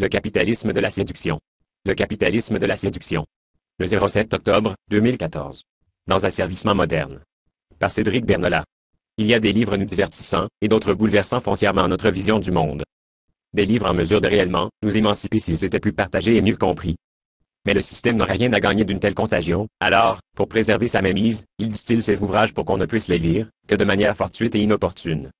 Le capitalisme de la séduction. Le capitalisme de la séduction. Le 07 octobre 2014. Dans un servissement moderne. Par Cédric Bernola. Il y a des livres nous divertissant, et d'autres bouleversant foncièrement notre vision du monde. Des livres en mesure de réellement nous émanciper s'ils étaient plus partagés et mieux compris. Mais le système n'aurait rien à gagner d'une telle contagion, alors, pour préserver sa mainmise, il distille ses ouvrages pour qu'on ne puisse les lire, que de manière fortuite et inopportune.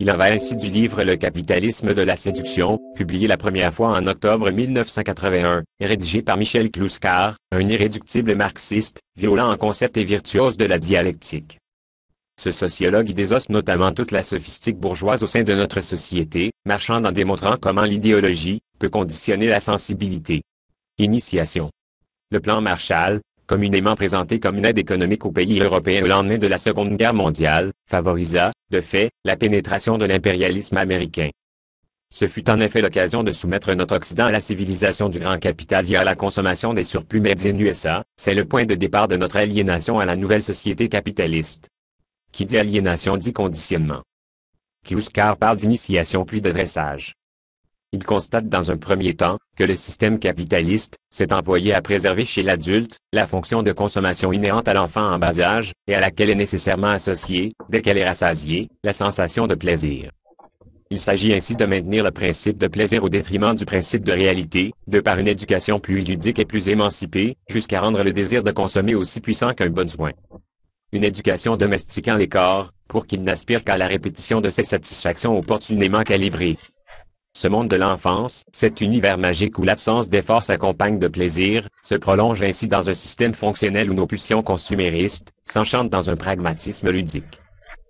Il en va ainsi du livre Le capitalisme de la séduction, publié la première fois en octobre 1981, rédigé par Michel Clouscar, un irréductible marxiste, violent en concept et virtuose de la dialectique. Ce sociologue y désosse notamment toute la sophistique bourgeoise au sein de notre société, marchande en démontrant comment l'idéologie peut conditionner la sensibilité. Initiation. Le plan Marshall, communément présentée comme une aide économique aux pays européens au lendemain de la Seconde Guerre mondiale, favorisa, de fait, la pénétration de l'impérialisme américain. Ce fut en effet l'occasion de soumettre notre Occident à la civilisation du grand capital via la consommation des surplus made in USA, c'est le point de départ de notre aliénation à la nouvelle société capitaliste. Qui dit aliénation dit conditionnement. Qui parle d'initiation puis de dressage il constate dans un premier temps que le système capitaliste s'est employé à préserver chez l'adulte la fonction de consommation inhérente à l'enfant en bas âge et à laquelle est nécessairement associée, dès qu'elle est rassasiée, la sensation de plaisir. Il s'agit ainsi de maintenir le principe de plaisir au détriment du principe de réalité, de par une éducation plus ludique et plus émancipée, jusqu'à rendre le désir de consommer aussi puissant qu'un bon soin. Une éducation domestiquant les corps, pour qu'ils n'aspirent qu'à la répétition de ces satisfactions opportunément calibrées. Ce monde de l'enfance, cet univers magique où l'absence d'effort s'accompagne de plaisir, se prolonge ainsi dans un système fonctionnel où nos pulsions consuméristes s'enchantent dans un pragmatisme ludique.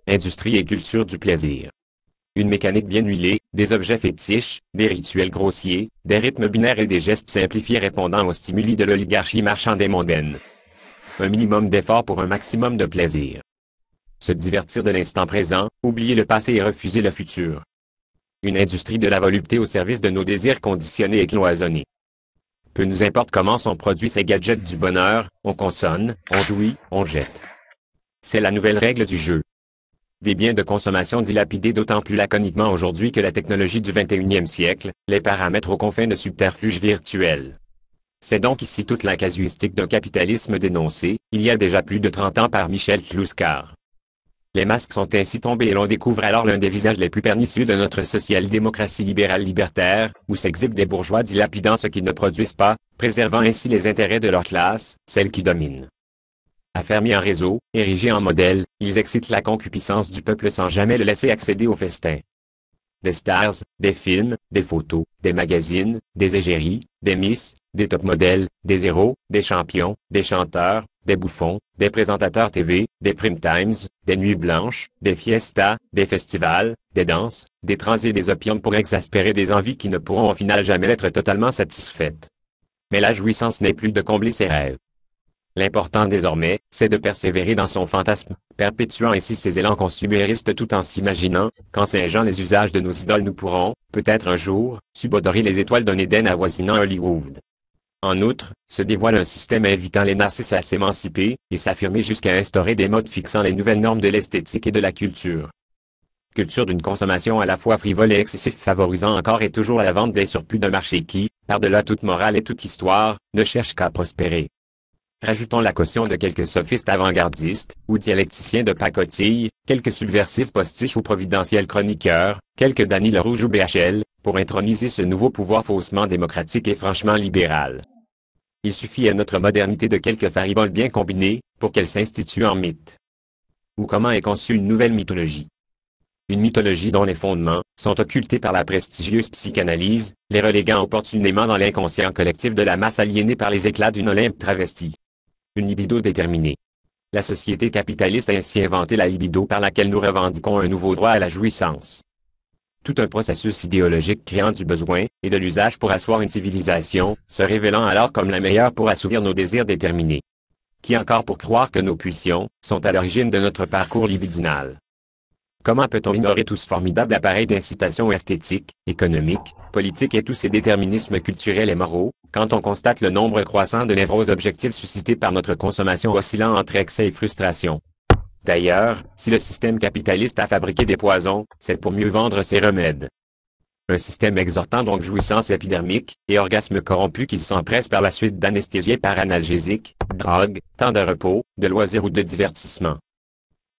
Industrie et culture du plaisir. Une mécanique bien huilée, des objets fétiches, des rituels grossiers, des rythmes binaires et des gestes simplifiés répondant aux stimuli de l'oligarchie marchande et mondaine. Un minimum d'effort pour un maximum de plaisir. Se divertir de l'instant présent, oublier le passé et refuser le futur une industrie de la volupté au service de nos désirs conditionnés et cloisonnés. Peu nous importe comment sont produits ces gadgets du bonheur, on consomme, on jouit, on jette. C'est la nouvelle règle du jeu. Des biens de consommation dilapidés d'autant plus laconiquement aujourd'hui que la technologie du 21e siècle les paramètres aux confins de subterfuges virtuels. C'est donc ici toute la casuistique d'un capitalisme dénoncé, il y a déjà plus de 30 ans par Michel Clouscar. Les masques sont ainsi tombés et l'on découvre alors l'un des visages les plus pernicieux de notre social-démocratie libérale-libertaire, où s'exhibent des bourgeois dilapidant ce qu'ils ne produisent pas, préservant ainsi les intérêts de leur classe, celle qui domine. Affermis en réseau, érigés en modèle, ils excitent la concupiscence du peuple sans jamais le laisser accéder au festin. Des stars, des films, des photos, des magazines, des égéries, des miss, des top modèles, des héros, des champions, des chanteurs, des bouffons, des présentateurs TV, des prime times, des nuits blanches, des fiestas, des festivals, des danses, des trans et des opiums pour exaspérer des envies qui ne pourront au final jamais être totalement satisfaites. Mais la jouissance n'est plus de combler ses rêves. L'important désormais, c'est de persévérer dans son fantasme, perpétuant ainsi ses élans consuméristes tout en s'imaginant qu'en singeant les usages de nos idoles nous pourrons, peut-être un jour, subodorer les étoiles d'un Éden avoisinant Hollywood. En outre, se dévoile un système invitant les narcisses à s'émanciper et s'affirmer jusqu'à instaurer des modes fixant les nouvelles normes de l'esthétique et de la culture. Culture d'une consommation à la fois frivole et excessive favorisant encore et toujours la vente des surplus d'un marché qui, par-delà toute morale et toute histoire, ne cherche qu'à prospérer. Rajoutons la caution de quelques sophistes avant-gardistes, ou dialecticiens de pacotille, quelques subversifs postiches ou providentiels chroniqueurs, quelques Dany Rouge ou BHL, pour introniser ce nouveau pouvoir faussement démocratique et franchement libéral. Il suffit à notre modernité de quelques fariboles bien combinées, pour qu'elle s'institue en mythe. Ou comment est conçue une nouvelle mythologie Une mythologie dont les fondements sont occultés par la prestigieuse psychanalyse, les reléguant opportunément dans l'inconscient collectif de la masse aliénée par les éclats d'une Olympe travestie. Une libido déterminée. La société capitaliste a ainsi inventé la libido par laquelle nous revendiquons un nouveau droit à la jouissance tout un processus idéologique créant du besoin et de l'usage pour asseoir une civilisation, se révélant alors comme la meilleure pour assouvir nos désirs déterminés. Qui encore pour croire que nos puissions, sont à l'origine de notre parcours libidinal. Comment peut-on ignorer tout ce formidable appareil d'incitation esthétique, économique, politique et tous ces déterminismes culturels et moraux, quand on constate le nombre croissant de névroses objectifs suscités par notre consommation oscillant entre excès et frustration, D'ailleurs, si le système capitaliste a fabriqué des poisons, c'est pour mieux vendre ses remèdes. Un système exhortant donc jouissance épidermique et orgasme corrompu qui s'empresse par la suite d'anesthésier par analgésique, drogue, temps de repos, de loisirs ou de divertissement.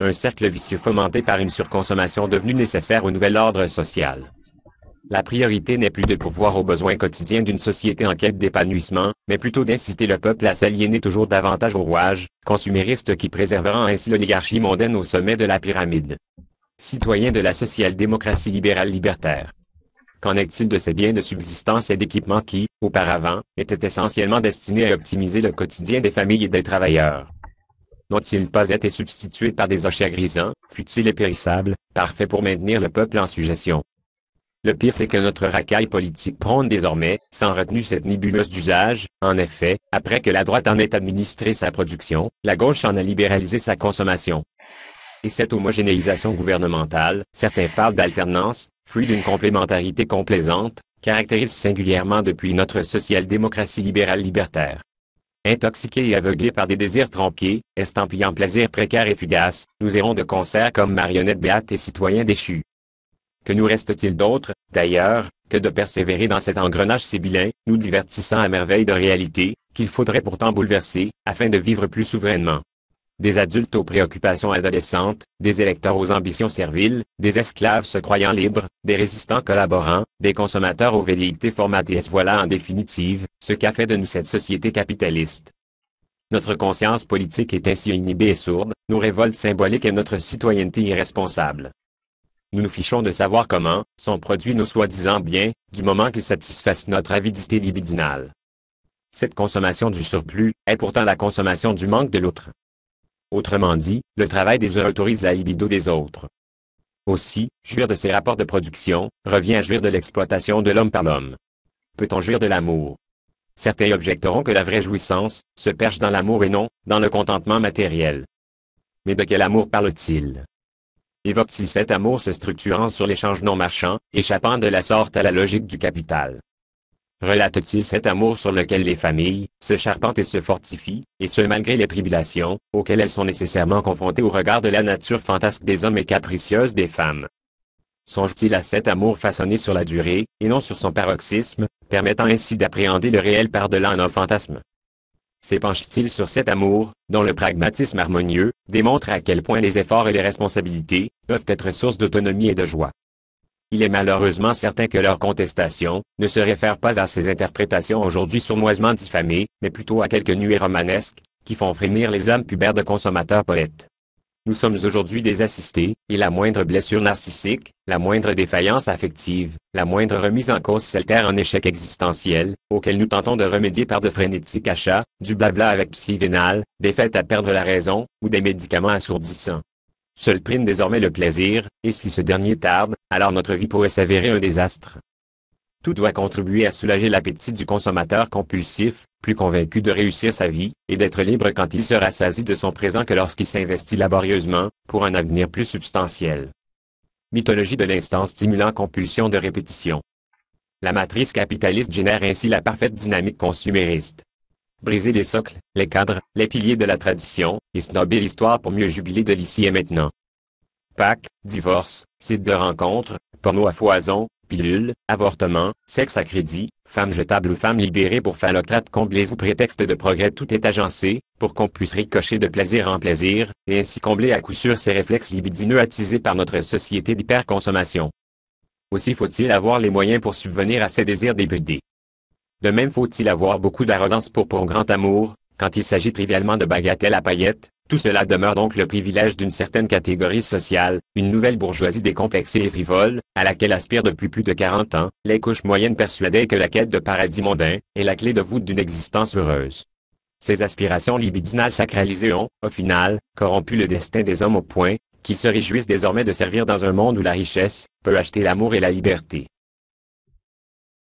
Un cercle vicieux fomenté par une surconsommation devenue nécessaire au nouvel ordre social. La priorité n'est plus de pouvoir aux besoins quotidiens d'une société en quête d'épanouissement, mais plutôt d'inciter le peuple à s'aliéner toujours davantage au rouage, consumériste qui préservera ainsi l'oligarchie mondaine au sommet de la pyramide. Citoyens de la social-démocratie libérale libertaire. Qu'en est-il de ces biens de subsistance et d'équipements qui, auparavant, étaient essentiellement destinés à optimiser le quotidien des familles et des travailleurs? N'ont-ils pas été substitués par des achats grisants, futiles et périssables, parfaits pour maintenir le peuple en suggestion? Le pire c'est que notre racaille politique prône désormais, sans retenue cette nébuleuse d'usage, en effet, après que la droite en ait administré sa production, la gauche en a libéralisé sa consommation. Et cette homogénéisation gouvernementale, certains parlent d'alternance, fruit d'une complémentarité complaisante, caractérise singulièrement depuis notre social-démocratie libérale libertaire. Intoxiqués et aveuglés par des désirs tronqués, estampillant plaisirs précaires et fugaces, nous irons de concert comme marionnettes béates et citoyens déchus. Que nous reste-t-il d'autre, d'ailleurs, que de persévérer dans cet engrenage sibyllin, nous divertissant à merveille de réalités, qu'il faudrait pourtant bouleverser, afin de vivre plus souverainement des adultes aux préoccupations adolescentes, des électeurs aux ambitions serviles, des esclaves se croyant libres, des résistants collaborants, des consommateurs aux velléités formatées. Voilà en définitive ce qu'a fait de nous cette société capitaliste. Notre conscience politique est ainsi inhibée et sourde, nos révoltes symboliques et notre citoyenneté irresponsable nous nous fichons de savoir comment son produit nous soi-disant bien, du moment qu'il satisfasse notre avidité libidinale. Cette consommation du surplus est pourtant la consommation du manque de l'autre. Autrement dit, le travail des uns autorise la libido des autres. Aussi, jouir de ces rapports de production revient à jouir de l'exploitation de l'homme par l'homme. Peut-on jouir de l'amour Certains objecteront que la vraie jouissance se perche dans l'amour et non dans le contentement matériel. Mais de quel amour parle-t-il évoque t il cet amour se structurant sur l'échange non marchand, échappant de la sorte à la logique du capital. Relate-t-il cet amour sur lequel les familles se charpentent et se fortifient, et ce malgré les tribulations auxquelles elles sont nécessairement confrontées au regard de la nature fantasque des hommes et capricieuse des femmes Songe-t-il à cet amour façonné sur la durée, et non sur son paroxysme, permettant ainsi d'appréhender le réel par-delà un fantasme s'épanche-t-il sur cet amour, dont le pragmatisme harmonieux, démontre à quel point les efforts et les responsabilités, peuvent être source d'autonomie et de joie. Il est malheureusement certain que leur contestation ne se réfère pas à ces interprétations aujourd'hui sournoisement diffamées, mais plutôt à quelques nuées romanesques, qui font frémir les âmes pubères de consommateurs poètes. Nous sommes aujourd'hui des assistés, et la moindre blessure narcissique, la moindre défaillance affective, la moindre remise en cause s'altère en échec existentiel, auquel nous tentons de remédier par de frénétiques achats, du blabla avec psy vénale, des fêtes à perdre la raison, ou des médicaments assourdissants. Seul prime désormais le plaisir, et si ce dernier tarde, alors notre vie pourrait s'avérer un désastre. Tout doit contribuer à soulager l'appétit du consommateur compulsif, plus convaincu de réussir sa vie, et d'être libre quand il sera saisi de son présent que lorsqu'il s'investit laborieusement, pour un avenir plus substantiel. Mythologie de l'instant stimulant compulsion de répétition. La matrice capitaliste génère ainsi la parfaite dynamique consumériste. Briser les socles, les cadres, les piliers de la tradition, et snobber l'histoire pour mieux jubiler de l'ici et maintenant. Pâques, divorce, sites de rencontres, porno à foison, Pilule, avortement, sexe à crédit, femme jetable ou femme libérée pour phallocrate comblée sous prétexte de progrès tout est agencé, pour qu'on puisse ricocher de plaisir en plaisir, et ainsi combler à coup sûr ces réflexes libidineux attisés par notre société d'hyperconsommation. Aussi faut-il avoir les moyens pour subvenir à ces désirs débridés. De même faut-il avoir beaucoup d'arrogance pour pour grand amour, quand il s'agit trivialement de bagatelles à paillettes, tout cela demeure donc le privilège d'une certaine catégorie sociale, une nouvelle bourgeoisie décomplexée et frivole, à laquelle aspirent depuis plus de 40 ans, les couches moyennes persuadées que la quête de paradis mondain est la clé de voûte d'une existence heureuse. Ces aspirations libidinales sacralisées ont, au final, corrompu le destin des hommes au point, qu'ils se réjouissent désormais de servir dans un monde où la richesse peut acheter l'amour et la liberté.